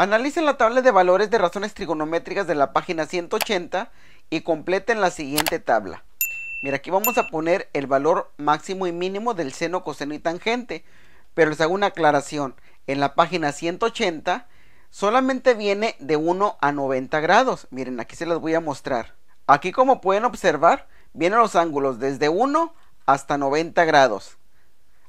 Analicen la tabla de valores de razones trigonométricas de la página 180 y completen la siguiente tabla. Mira, aquí vamos a poner el valor máximo y mínimo del seno, coseno y tangente. Pero les hago una aclaración. En la página 180 solamente viene de 1 a 90 grados. Miren, aquí se las voy a mostrar. Aquí como pueden observar, vienen los ángulos desde 1 hasta 90 grados.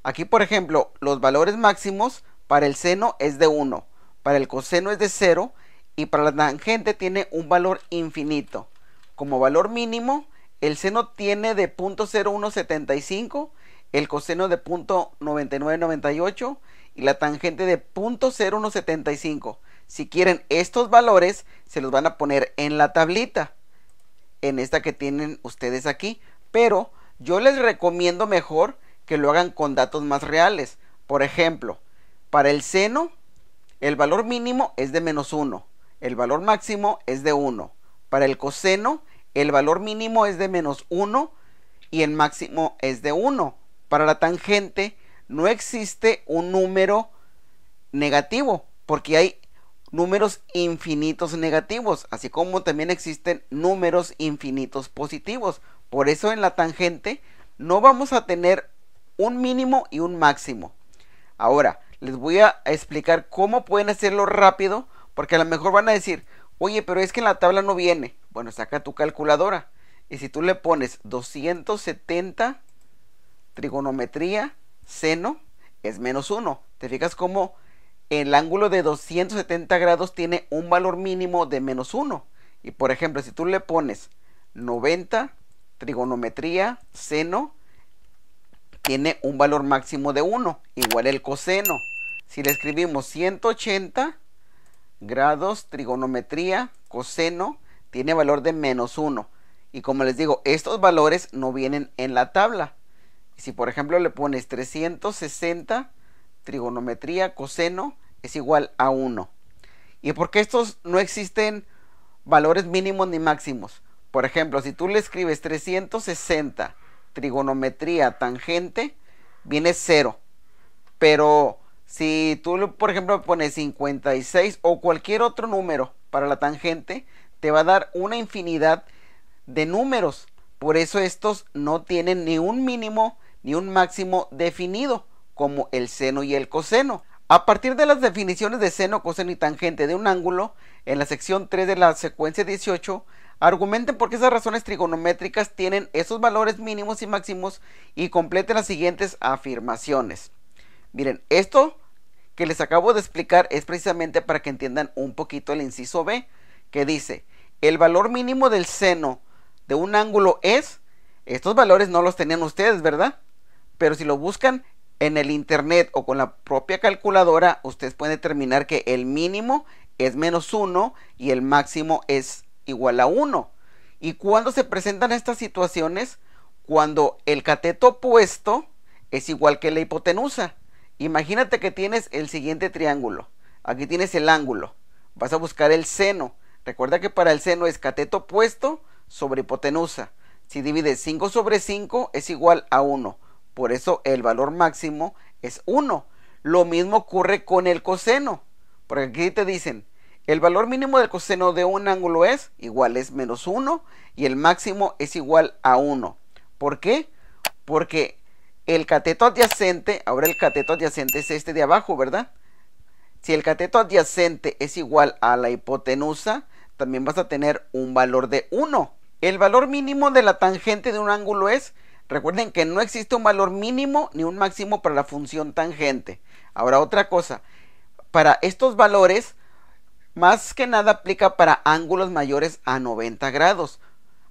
Aquí, por ejemplo, los valores máximos para el seno es de 1 para el coseno es de 0 y para la tangente tiene un valor infinito. Como valor mínimo, el seno tiene de 0.0175, el coseno de 0.9998 y la tangente de 0.0175. Si quieren estos valores, se los van a poner en la tablita, en esta que tienen ustedes aquí. Pero yo les recomiendo mejor que lo hagan con datos más reales. Por ejemplo, para el seno el valor mínimo es de menos 1. El valor máximo es de 1. Para el coseno, el valor mínimo es de menos 1 y el máximo es de 1. Para la tangente, no existe un número negativo, porque hay números infinitos negativos, así como también existen números infinitos positivos. Por eso en la tangente no vamos a tener un mínimo y un máximo. Ahora, les voy a explicar cómo pueden hacerlo rápido, porque a lo mejor van a decir, oye, pero es que en la tabla no viene. Bueno, saca tu calculadora. Y si tú le pones 270 trigonometría seno, es menos 1. ¿Te fijas cómo el ángulo de 270 grados tiene un valor mínimo de menos 1? Y por ejemplo, si tú le pones 90 trigonometría seno, tiene un valor máximo de 1, igual el coseno. Si le escribimos 180 grados trigonometría coseno tiene valor de menos 1. Y como les digo, estos valores no vienen en la tabla. Si por ejemplo le pones 360 trigonometría coseno es igual a 1. ¿Y porque estos no existen valores mínimos ni máximos? Por ejemplo, si tú le escribes 360 trigonometría tangente, viene 0. Pero si tú, por ejemplo, pones 56 o cualquier otro número para la tangente, te va a dar una infinidad de números. Por eso estos no tienen ni un mínimo ni un máximo definido, como el seno y el coseno. A partir de las definiciones de seno, coseno y tangente de un ángulo, en la sección 3 de la secuencia 18, argumenten por qué esas razones trigonométricas tienen esos valores mínimos y máximos y completen las siguientes afirmaciones. Miren, esto que les acabo de explicar es precisamente para que entiendan un poquito el inciso B, que dice, el valor mínimo del seno de un ángulo es, estos valores no los tenían ustedes, ¿verdad? Pero si lo buscan en el internet o con la propia calculadora, ustedes pueden determinar que el mínimo es menos 1 y el máximo es igual a 1. ¿Y cuando se presentan estas situaciones? Cuando el cateto opuesto es igual que la hipotenusa. Imagínate que tienes el siguiente triángulo. Aquí tienes el ángulo. Vas a buscar el seno. Recuerda que para el seno es cateto opuesto sobre hipotenusa. Si divides 5 sobre 5 es igual a 1. Por eso el valor máximo es 1. Lo mismo ocurre con el coseno. Porque aquí te dicen, el valor mínimo del coseno de un ángulo es igual es menos 1 y el máximo es igual a 1. ¿Por qué? Porque el cateto adyacente, ahora el cateto adyacente es este de abajo, ¿verdad? Si el cateto adyacente es igual a la hipotenusa, también vas a tener un valor de 1. El valor mínimo de la tangente de un ángulo es, recuerden que no existe un valor mínimo ni un máximo para la función tangente. Ahora otra cosa, para estos valores, más que nada aplica para ángulos mayores a 90 grados,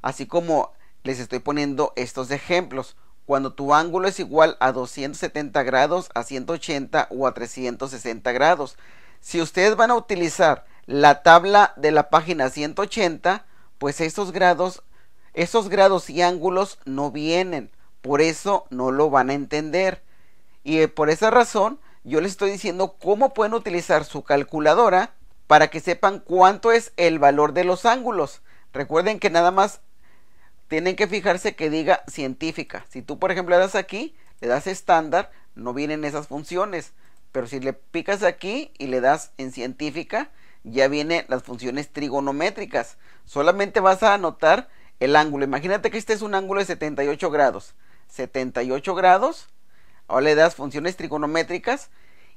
así como les estoy poniendo estos ejemplos cuando tu ángulo es igual a 270 grados, a 180 o a 360 grados. Si ustedes van a utilizar la tabla de la página 180, pues esos grados, esos grados y ángulos no vienen, por eso no lo van a entender. Y eh, por esa razón yo les estoy diciendo cómo pueden utilizar su calculadora para que sepan cuánto es el valor de los ángulos. Recuerden que nada más tienen que fijarse que diga científica. Si tú, por ejemplo, le das aquí, le das estándar, no vienen esas funciones. Pero si le picas aquí y le das en científica, ya vienen las funciones trigonométricas. Solamente vas a anotar el ángulo. Imagínate que este es un ángulo de 78 grados. 78 grados. Ahora le das funciones trigonométricas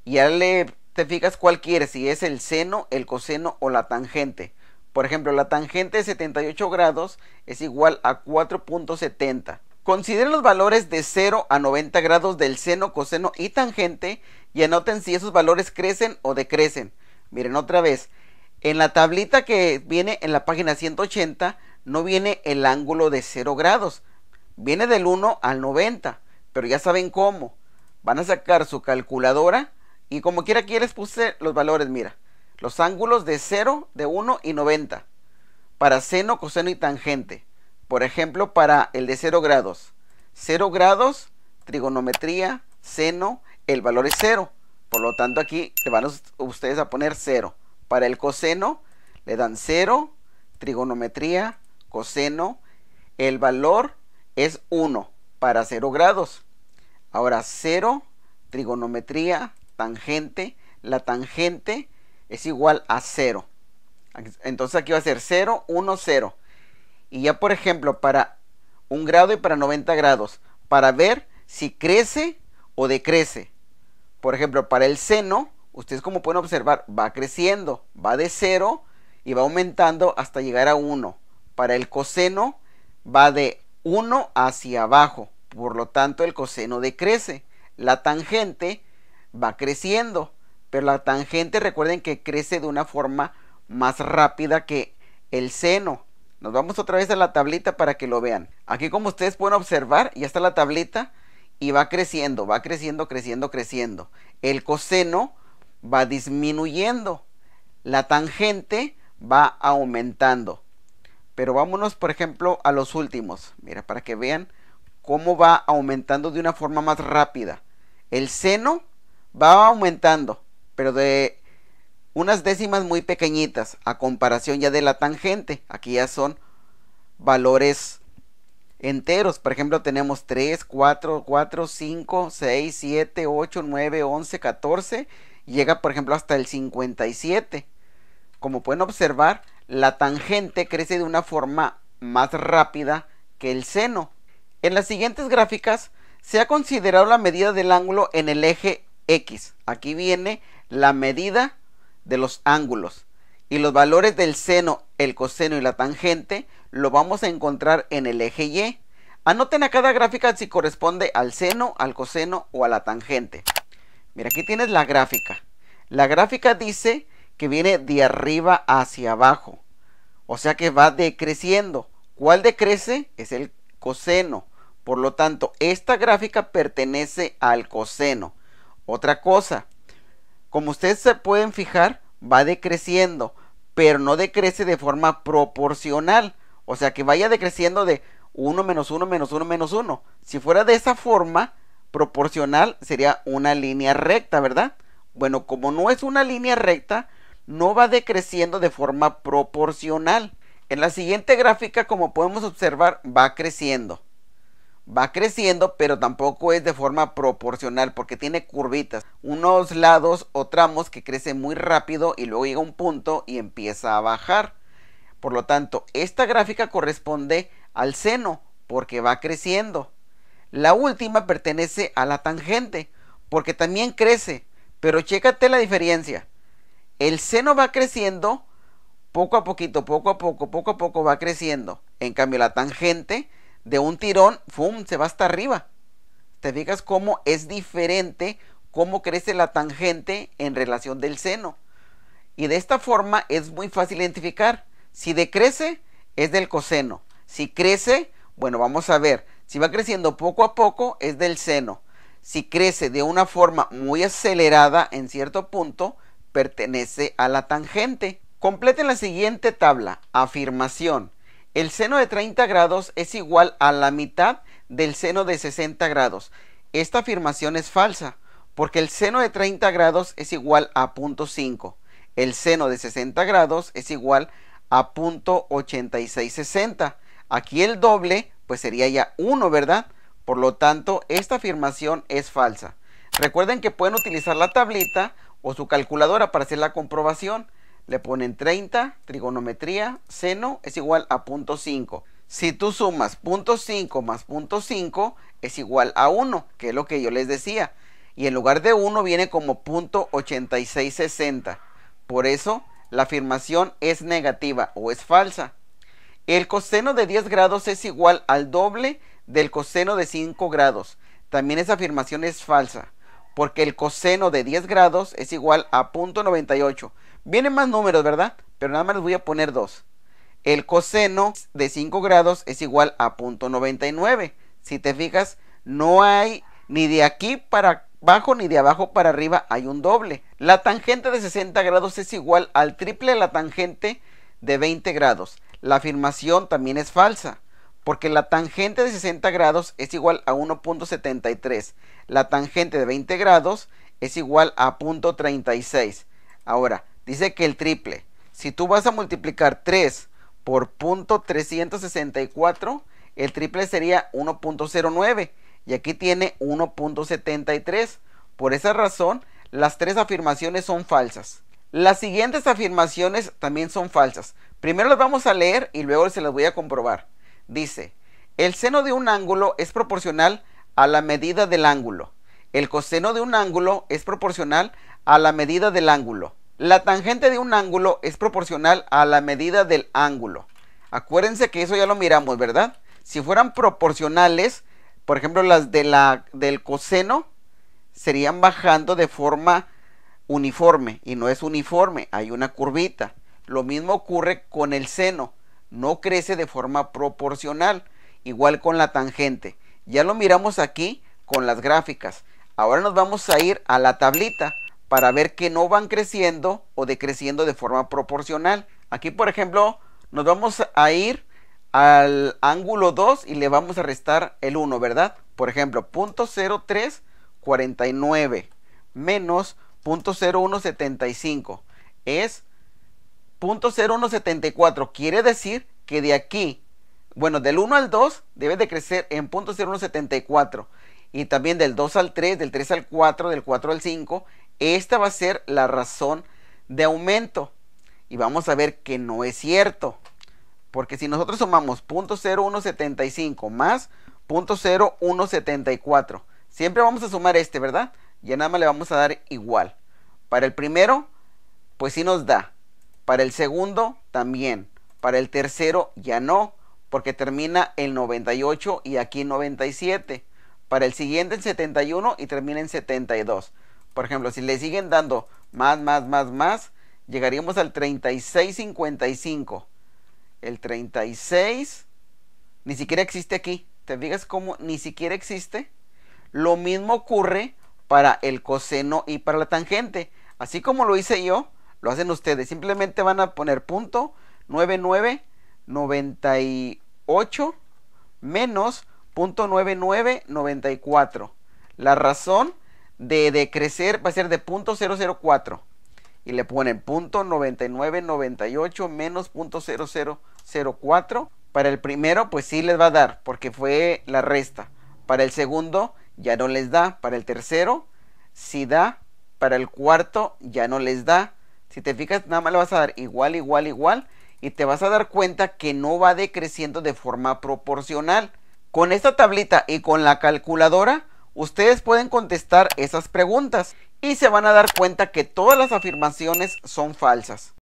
y ahora le, te fijas cuál quieres, si es el seno, el coseno o la tangente. Por ejemplo, la tangente de 78 grados es igual a 4.70. Consideren los valores de 0 a 90 grados del seno, coseno y tangente y anoten si esos valores crecen o decrecen. Miren otra vez, en la tablita que viene en la página 180 no viene el ángulo de 0 grados, viene del 1 al 90, pero ya saben cómo. Van a sacar su calculadora y como quiera quieres puse los valores, mira los ángulos de 0, de 1 y 90 para seno, coseno y tangente. Por ejemplo, para el de 0 grados. 0 grados, trigonometría, seno, el valor es 0. Por lo tanto, aquí le van a ustedes a poner 0. Para el coseno, le dan 0, trigonometría, coseno, el valor es 1 para 0 grados. Ahora 0, trigonometría, tangente, la tangente es igual a 0. Entonces aquí va a ser 0, 1, 0. Y ya por ejemplo para 1 grado y para 90 grados, para ver si crece o decrece. Por ejemplo, para el seno, ustedes como pueden observar, va creciendo, va de 0 y va aumentando hasta llegar a 1. Para el coseno va de 1 hacia abajo, por lo tanto el coseno decrece. La tangente va creciendo, pero la tangente recuerden que crece de una forma más rápida que el seno. Nos vamos otra vez a la tablita para que lo vean. Aquí como ustedes pueden observar, ya está la tablita y va creciendo, va creciendo, creciendo, creciendo. El coseno va disminuyendo. La tangente va aumentando. Pero vámonos, por ejemplo, a los últimos. Mira, para que vean cómo va aumentando de una forma más rápida. El seno va aumentando pero de unas décimas muy pequeñitas a comparación ya de la tangente. Aquí ya son valores enteros. Por ejemplo, tenemos 3, 4, 4, 5, 6, 7, 8, 9, 11, 14. Llega, por ejemplo, hasta el 57. Como pueden observar, la tangente crece de una forma más rápida que el seno. En las siguientes gráficas se ha considerado la medida del ángulo en el eje X. Aquí viene la medida de los ángulos y los valores del seno, el coseno y la tangente lo vamos a encontrar en el eje Y. Anoten a cada gráfica si corresponde al seno, al coseno o a la tangente. Mira, aquí tienes la gráfica. La gráfica dice que viene de arriba hacia abajo. O sea que va decreciendo. ¿Cuál decrece? Es el coseno. Por lo tanto, esta gráfica pertenece al coseno. Otra cosa, como ustedes se pueden fijar, va decreciendo, pero no decrece de forma proporcional. O sea, que vaya decreciendo de 1 menos 1 menos 1 menos 1. Si fuera de esa forma, proporcional sería una línea recta, ¿verdad? Bueno, como no es una línea recta, no va decreciendo de forma proporcional. En la siguiente gráfica, como podemos observar, va creciendo va creciendo, pero tampoco es de forma proporcional porque tiene curvitas, unos lados o tramos que crece muy rápido y luego llega un punto y empieza a bajar. Por lo tanto, esta gráfica corresponde al seno porque va creciendo. La última pertenece a la tangente porque también crece, pero chécate la diferencia. El seno va creciendo poco a poquito, poco a poco, poco a poco va creciendo. En cambio, la tangente de un tirón, ¡fum!, se va hasta arriba. ¿Te fijas cómo es diferente cómo crece la tangente en relación del seno? Y de esta forma es muy fácil identificar. Si decrece, es del coseno. Si crece, bueno, vamos a ver. Si va creciendo poco a poco, es del seno. Si crece de una forma muy acelerada en cierto punto, pertenece a la tangente. Complete la siguiente tabla. Afirmación. El seno de 30 grados es igual a la mitad del seno de 60 grados. Esta afirmación es falsa, porque el seno de 30 grados es igual a 0.5. El seno de 60 grados es igual a 0.8660. Aquí el doble pues sería ya 1, ¿verdad? Por lo tanto, esta afirmación es falsa. Recuerden que pueden utilizar la tablita o su calculadora para hacer la comprobación le ponen 30, trigonometría, seno es igual a punto 5. Si tú sumas 0.5 5 más punto 5 es igual a 1, que es lo que yo les decía. Y en lugar de 1 viene como punto 8660. Por eso la afirmación es negativa o es falsa. El coseno de 10 grados es igual al doble del coseno de 5 grados. También esa afirmación es falsa, porque el coseno de 10 grados es igual a 0.98. 98 Vienen más números, ¿verdad? Pero nada más les voy a poner dos. El coseno de 5 grados es igual a .99. Si te fijas, no hay ni de aquí para abajo ni de abajo para arriba hay un doble. La tangente de 60 grados es igual al triple de la tangente de 20 grados. La afirmación también es falsa, porque la tangente de 60 grados es igual a 1.73. La tangente de 20 grados es igual a .36. Ahora, Dice que el triple. Si tú vas a multiplicar 3 por punto 364, el triple sería 1.09 y aquí tiene 1.73. Por esa razón, las tres afirmaciones son falsas. Las siguientes afirmaciones también son falsas. Primero las vamos a leer y luego se las voy a comprobar. Dice, el seno de un ángulo es proporcional a la medida del ángulo. El coseno de un ángulo es proporcional a la medida del ángulo. La tangente de un ángulo es proporcional a la medida del ángulo. Acuérdense que eso ya lo miramos, ¿verdad? Si fueran proporcionales, por ejemplo, las del coseno serían bajando de forma uniforme y no es uniforme, hay una curvita. Lo mismo ocurre con el seno, no crece de forma proporcional, igual con la tangente. Ya lo miramos aquí con las gráficas. Ahora nos vamos a ir a la tablita para ver que no van creciendo o decreciendo de forma proporcional. Aquí, por ejemplo, nos vamos a ir al ángulo 2 y le vamos a restar el 1, ¿verdad? Por ejemplo, 0.0349 menos 0.0175 es 0.0174. Quiere decir que de aquí, bueno, del 1 al 2 debe de crecer en 0.0174 y también del 2 al 3, del 3 al 4, del 4 al 5 esta va a ser la razón de aumento. Y vamos a ver que no es cierto. Porque si nosotros sumamos 0.0175 más 0.0174, siempre vamos a sumar este, ¿verdad? Ya nada más le vamos a dar igual. Para el primero, pues sí nos da. Para el segundo, también. Para el tercero, ya no, porque termina el 98 y aquí 97. Para el siguiente, en 71 y termina en 72. Por ejemplo, si le siguen dando más, más, más, más, llegaríamos al 36.55. El 36 ni siquiera existe aquí. ¿Te fijas cómo ni siquiera existe? Lo mismo ocurre para el coseno y para la tangente. Así como lo hice yo, lo hacen ustedes. Simplemente van a poner punto 9998 menos punto 9994. La razón de decrecer va a ser de .004 y le ponen .9998 menos .0004 para el primero pues sí les va a dar porque fue la resta para el segundo ya no les da para el tercero sí da para el cuarto ya no les da si te fijas nada más le vas a dar igual igual igual y te vas a dar cuenta que no va decreciendo de forma proporcional con esta tablita y con la calculadora Ustedes pueden contestar esas preguntas y se van a dar cuenta que todas las afirmaciones son falsas.